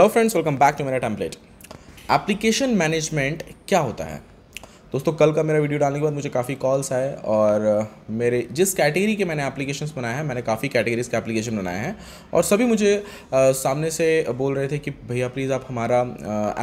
hello friends welcome back to मेरा template application management क्या होता है दोस्तों कल का मेरा वीडियो डालने के बाद मुझे काफ़ी कॉल्स आए और मेरे जिस कैटेगरी के मैंने एप्लीकेशन बनाए हैं मैंने काफ़ी कैटेगरीज के एप्लीकेशन बनाए हैं और सभी मुझे आ, सामने से बोल रहे थे कि भैया प्लीज़ आप हमारा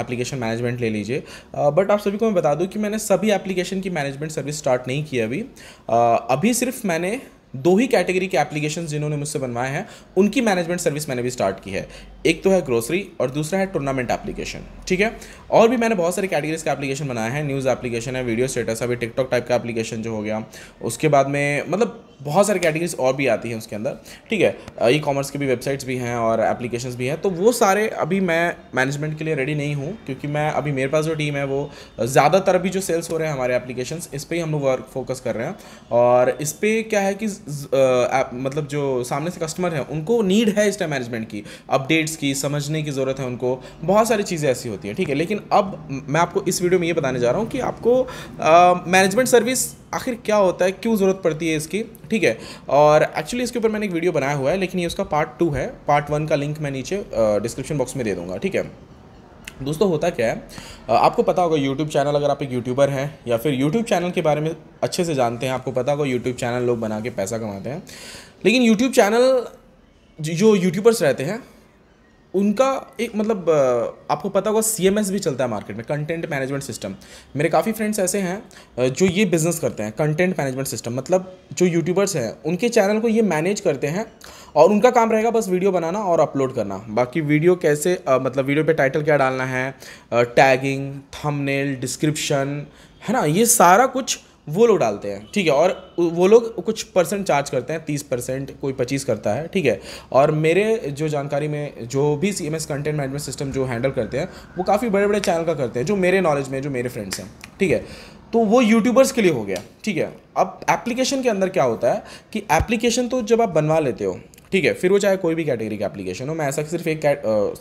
एप्लीकेशन मैनेजमेंट ले लीजिए बट आप सभी को मैं बता दूँ कि मैंने सभी एप्लीकेशन की मैनेजमेंट सर्विस स्टार्ट नहीं की अभी आ, अभी सिर्फ मैंने दो ही कैटेगरी के एप्लीकेशन जिन्होंने मुझसे बनवाए हैं उनकी मैनेजमेंट सर्विस मैंने भी स्टार्ट की है एक तो है ग्रोसरी और दूसरा है टूर्नामेंट एप्लीकेशन ठीक है और भी मैंने बहुत सारे कैटेगरीज का एप्लीकेशन बनाया है न्यूज़ एप्लीकेशन है वीडियो स्टेटस अभी टिकटॉक टाइप का एप्लीकेशन जो हो गया उसके बाद में मतलब बहुत सारी कैटेगरीज और भी आती हैं उसके अंदर ठीक है ई कॉमर्स की भी वेबसाइट्स भी हैं और एप्लीकेशंस भी हैं तो वो सारे अभी मैं मैनेजमेंट के लिए रेडी नहीं हूँ क्योंकि मैं अभी मेरे पास जो टीम है वो ज़्यादातर अभी जो सेल्स हो रहे हैं हमारे एप्लीकेशंस इस पर ही हम लोग वर्क फोकस कर रहे हैं और इस पर क्या है कि मतलब जो सामने से कस्टमर हैं उनको नीड है इस टाइम मैनेजमेंट की अपडेट्स की समझने की ज़रूरत है उनको बहुत सारी चीज़ें ऐसी होती हैं ठीक है लेकिन अब मैं आपको इस वीडियो में ये बताने जा रहा हूँ कि आपको मैनेजमेंट सर्विस आखिर क्या होता है क्यों ज़रूरत पड़ती है इसकी ठीक है और एक्चुअली इसके ऊपर मैंने एक वीडियो बनाया हुआ है लेकिन ये उसका पार्ट टू है पार्ट वन का लिंक मैं नीचे डिस्क्रिप्शन बॉक्स में दे दूंगा ठीक है दोस्तों होता क्या है आपको पता होगा यूट्यूब चैनल अगर आप एक यूट्यूबर हैं या फिर यूट्यूब चैनल के बारे में अच्छे से जानते हैं आपको पता होगा यूट्यूब चैनल लोग बना के पैसा कमाते हैं लेकिन यूट्यूब चैनल जो यूट्यूबर्स रहते हैं उनका एक मतलब आपको पता होगा सी भी चलता है मार्केट में कंटेंट मैनेजमेंट सिस्टम मेरे काफ़ी फ्रेंड्स ऐसे हैं जो ये बिज़नेस करते हैं कंटेंट मैनेजमेंट सिस्टम मतलब जो यूट्यूबर्स हैं उनके चैनल को ये मैनेज करते हैं और उनका काम रहेगा बस वीडियो बनाना और अपलोड करना बाकी वीडियो कैसे मतलब वीडियो पे टाइटल क्या डालना है टैगिंग थंबनेल डिस्क्रिप्शन है ना ये सारा कुछ वो लोग डालते हैं ठीक है और वो लोग कुछ परसेंट चार्ज करते हैं तीस परसेंट कोई पच्चीस करता है ठीक है और मेरे जो जानकारी में जो भी C M S content management system जो हैंडल करते हैं वो काफ़ी बड़े बड़े चैनल का करते हैं जो मेरे नॉलेज में जो मेरे फ्रेंड्स हैं ठीक है तो वो यूट्यूबर्स के लिए हो गया ठीक है अब एप्लीकेशन के अंदर क्या होता है कि एप्लीकेशन तो जब आप बनवा लेते हो ठीक है फिर वो चाहे कोई भी कैटेगरी के एप्लीकेशन हो मैं ऐसा सिर्फ एक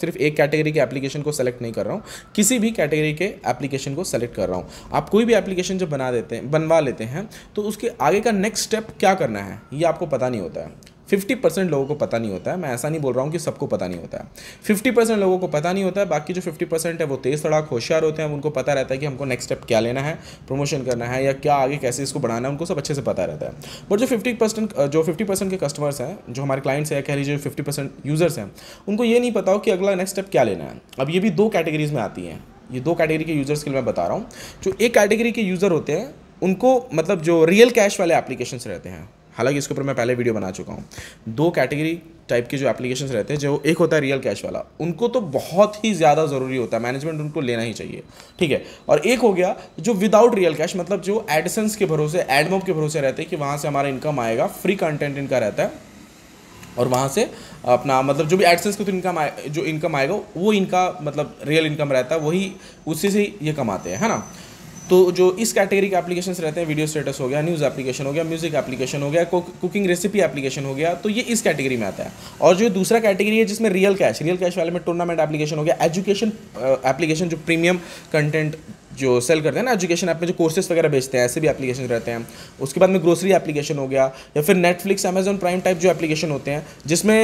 सिर्फ एक कैटेगरी के एप्लीकेशन को सेलेक्ट नहीं कर रहा हूँ किसी भी कैटेगरी के एप्लीकेशन को सेलेक्ट कर रहा हूँ आप कोई भी एप्लीकेशन जब बना देते हैं बनवा लेते हैं तो उसके आगे का नेक्स्ट स्टेप क्या करना है ये आपको पता नहीं होता है फिफ्टी परसेंट लोगों को पता नहीं होता है मैं ऐसा नहीं बोल रहा हूँ कि सबको पता नहीं होता है फिफ्टी परसेंट लोगों को पता नहीं होता है बाकी जो फिफ्टी परसेंट है वो तेज़ तड़ाक होशियार होते हैं उनको पता रहता है कि हमको नेक्स्ट स्टेप क्या लेना है प्रमोशन करना है या क्या आगे कैसे इसको बढ़ाना है उनको सब अच्छे से पता रहता है बट जो फिफ्टी परसेंट जो फिफ्टी परसेंट के कस्टमर्स हैं जो हमारे क्लाइंट्स हैं कह लीजिए फिफ्टी परसेंट यूज़र्स हैं उनको ये नहीं पता हो कि अगला नेक्स्ट स्टेप क्या लेना है अब ये भी दो कैटेगरीज में आती हैं ये दो कैटेगरी के यूज़र्स के लिए मैं बता रहा हूँ जो एक कैटेगरी के यूज़र होते हैं उनको मतलब जो रियल कैश वाले एप्लीकेशन रहते हैं हालांकि इसके ऊपर मैं पहले वीडियो बना चुका हूँ दो कैटेगरी टाइप के जो एप्लीकेशन रहते हैं जो एक होता है रियल कैश वाला उनको तो बहुत ही ज़्यादा ज़रूरी होता है मैनेजमेंट उनको लेना ही चाहिए ठीक है और एक हो गया जो विदाउट रियल कैश मतलब जो एडसेंस के भरोसे एडमोब के भरोसे रहते हैं कि वहाँ से हमारा इनकम आएगा फ्री कंटेंट इनका रहता है और वहाँ से अपना मतलब जो भी एडसेंस के थ्रू इनकम आए जो इनकम आएगा वो इनका मतलब रियल इनकम रहता है वही उसी से ये कमाते हैं है ना तो जो इस कैटेगरी के एप्लीकेशन रहते हैं वीडियो स्टेटस हो गया न्यूज़ एप्लीकेशन हो गया म्यूज़िक एप्लीकेशन हो गया कुकिंग रेसिपी एप्लीकेशन हो गया तो ये इस कैटेगरी में आता है और जो दूसरा कैटेगरी है जिसमें रियल कैश रियल कैश वाले में टूर्नामेंट एप्लीकेशन हो गया एजुकेशन एप्लीकेशन जो प्रीमियम कंटेंट जो सेल करते हैं ना एजुकेशन ऐप में जो कोर्सेज वगैरह बेचते हैं ऐसे भी एप्लीकेशन रहते हैं उसके बाद में ग्रोसरी एप्लीकेशन हो गया या फिर नेटफ्लिक्स अमेजन प्राइम टाइप जो एप्लीकेशन होते हैं जिसमें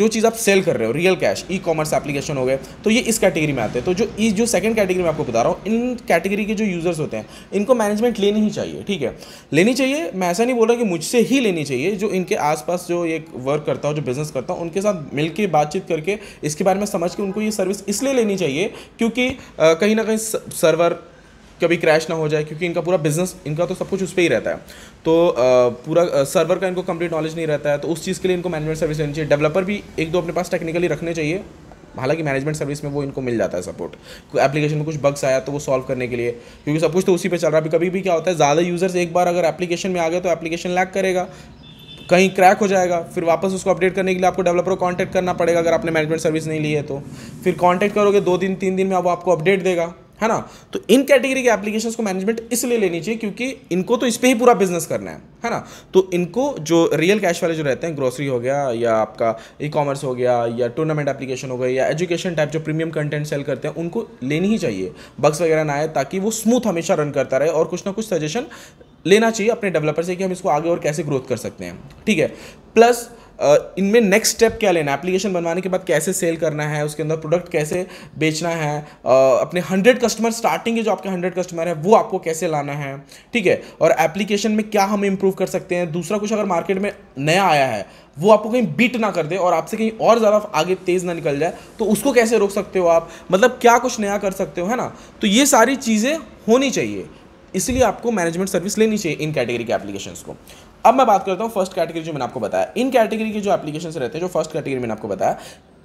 जो चीज़ आप सेल कर रहे हो real cash e commerce application हो गए तो ये इस कैटेगरी में आते हैं तो जो इस जो सेकंड कैटेगरी में आपको बता रहा हूँ इन कैटेगरी के जो यूज़र्स होते हैं इनको मैनेजमेंट लेनी ही चाहिए ठीक है लेनी चाहिए मैं ऐसा नहीं बोल रहा कि मुझसे ही लेनी चाहिए जो इनके आसपास जो एक वर्क करता हूँ जो बिज़नेस करता हूँ उनके साथ मिलकर बातचीत करके इसके बारे में समझ के उनको ये सर्विस इसलिए लेनी चाहिए क्योंकि कहीं ना कहीं सर्वर कभी क्रैश ना हो जाए क्योंकि इनका पूरा बिजनेस इनका तो सब कुछ उस पर ही रहता है तो आ, पूरा आ, सर्वर का इनको कंप्लीट नॉलेज नहीं रहता है तो उस चीज़ के लिए इनको मैनेजमेंट सर्विस लेनी चाहिए डेवलपर भी एक दो अपने पास टेक्निकली रखने चाहिए हालांकि मैनेजमेंट सर्विस में वो इनको मिल जाता है सपोर्ट एप्लीकेशन में कुछ बग्स आया तो वो सॉल्व करने के लिए क्योंकि सब कुछ तो उसी पर चल रहा है कभी भी क्या होता है ज़्यादा यूज़र्स एक बार अगर एप्लीकेशन में आ गए तो एप्लीकेशन लैक करेगा कहीं क्रैक हो जाएगा फिर वापस उसको अपडेट करने के लिए आपको डेवलपर को कॉन्टैक्ट करना पड़ेगा अगर आपने मैनेजमेंट सर्विस नहीं ली है तो फिर कॉन्टैक्ट करोगे दो दिन तीन दिन में अब आपको अपडेट देगा है ना तो इन कैटेगरी के एप्लीकेशन को मैनेजमेंट इसलिए लेनी चाहिए क्योंकि इनको तो इस पर ही पूरा बिजनेस करना है है ना तो इनको जो रियल कैश वाले जो रहते हैं ग्रोसरी हो गया या आपका ई कॉमर्स हो गया या टूर्नामेंट एप्लीकेशन हो गया या एजुकेशन टाइप जो प्रीमियम कंटेंट सेल करते हैं उनको लेनी ही चाहिए बग्स वगैरह ना आए ताकि वो स्मूथ हमेशा रन करता रहे और कुछ ना कुछ सजेशन लेना चाहिए अपने डेवलपर से कि हम इसको आगे और कैसे ग्रोथ कर सकते हैं ठीक है प्लस इनमें नेक्स्ट स्टेप क्या लेना है एप्लीकेशन बनवाने के बाद कैसे सेल करना है उसके अंदर प्रोडक्ट कैसे बेचना है अपने हंड्रेड कस्टमर स्टार्टिंग के जो आपके हंड्रेड कस्टमर है वो आपको कैसे लाना है ठीक है और एप्लीकेशन में क्या हम इम्प्रूव कर सकते हैं दूसरा कुछ अगर मार्केट में नया आया है वो आपको कहीं बीट ना कर दे और आपसे कहीं और ज़्यादा आगे तेज़ ना निकल जाए तो उसको कैसे रोक सकते हो आप मतलब क्या कुछ नया कर सकते हो है ना तो ये सारी चीज़ें होनी चाहिए इसलिए आपको मैनेजमेंट सर्विस लेनी चाहिए इन कैटेगरी के एप्लीकेशंस को अब मैं बात करता हूँ फर्स्ट कैटेगरी जो मैंने आपको बताया इन कैटेगरी के जो एप्लीकेशन रहते हैं जो फर्स्ट कैटेगरी मैंने आपको बताया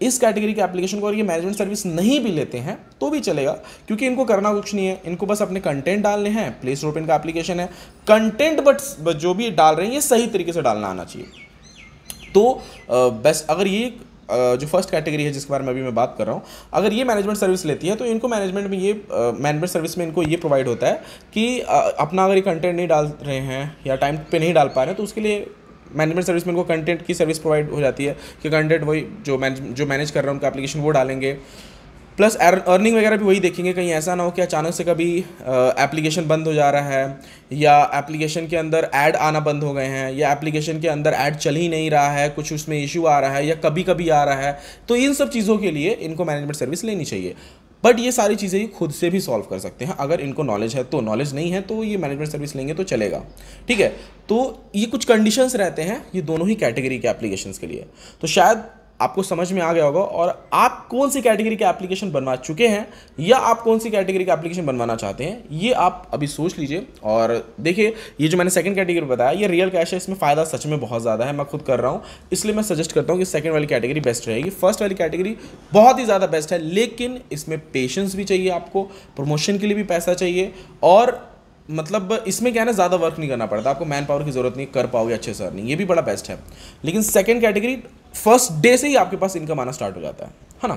इस कैटेगरी के एप्लीकेशन को अगर ये मैनेजमेंट सर्विस नहीं भी लेते हैं तो भी चलेगा क्योंकि इनको करना कुछ नहीं है इनको बस अपने कंटेंट डालने हैं प्ले स्टोर पर इनका एप्लीकेशन है कंटेंट बट जो भी डाल रहे हैं ये सही तरीके से डालना आना चाहिए तो बस अगर ये जो फर्स्ट कैटेगरी है जिसके बारे में अभी मैं बात कर रहा हूँ अगर ये मैनेजमेंट सर्विस लेती है तो इनको मैनेजमेंट में ये मैनेजमेंट सर्विस में इनको ये प्रोवाइड होता है कि अपना अगर ये कंटेंट नहीं डाल रहे हैं या टाइम पे नहीं डाल पा रहे हैं तो उसके लिए मैनेजमेंट सर्विस में इनको कंटेंट की सर्विस प्रोवाइड हो जाती है कि कंटेंट वही जो मैनेज जो मैनेज कर रहे हैं उनका एप्लीकेशन वो डालेंगे प्लस अर्निंग वगैरह भी वही देखेंगे कहीं ऐसा ना हो कि अचानक से कभी एप्लीकेशन बंद हो जा रहा है या एप्लीकेशन के अंदर ऐड आना बंद हो गए हैं या एप्लीकेशन के अंदर ऐड चल ही नहीं रहा है कुछ उसमें इशू आ रहा है या कभी कभी आ रहा है तो इन सब चीज़ों के लिए इनको मैनेजमेंट सर्विस लेनी चाहिए बट ये सारी चीज़ें ही खुद से भी सॉल्व कर सकते हैं अगर इनको नॉलेज है तो नॉलेज नहीं है तो ये मैनेजमेंट सर्विस लेंगे तो चलेगा ठीक है तो ये कुछ कंडीशंस रहते हैं ये दोनों ही कैटेगरी के एप्लीकेशंस के लिए तो शायद आपको समझ में आ गया होगा और आप कौन सी कैटेगरी के एप्लीकेशन बनवा चुके हैं या आप कौन सी कैटेगरी का एप्लीकेशन बनवाना चाहते हैं ये आप अभी सोच लीजिए और देखिए ये जो मैंने सेकंड कैटेगरी बताया ये रियल कैश है इसमें फ़ायदा सच में बहुत ज़्यादा है मैं खुद कर रहा हूँ इसलिए मैं सजेस्ट करता हूँ कि सेकेंड वाली कैटेगरी बेस्ट रहेगी फर्स्ट वाली कैटेगरी बहुत ही ज़्यादा बेस्ट है लेकिन इसमें पेशेंस भी चाहिए आपको प्रमोशन के लिए भी पैसा चाहिए और मतलब इसमें क्या है ना ज़्यादा वर्क नहीं करना पड़ता आपको मैन पावर की ज़रूरत नहीं कर पाओगे अच्छे से अर्निंग ये भी बड़ा बेस्ट है लेकिन सेकेंड कैटेगरी फर्स्ट डे से ही आपके पास इनकम आना स्टार्ट हो जाता है है ना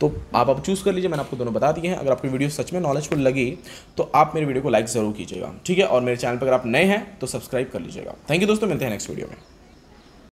तो आप अब चूज़ कर लीजिए मैंने आपको दोनों बता दिए हैं अगर आपकी वीडियो सच में नॉलेजफुल लगी तो आप मेरे वीडियो को लाइक ज़रूर कीजिएगा ठीक है और मेरे चैनल पर अगर आप नए हैं तो सब्सक्राइब कर लीजिएगा थैंक यू दोस्तों मिलते हैं नेक्स्ट वीडियो में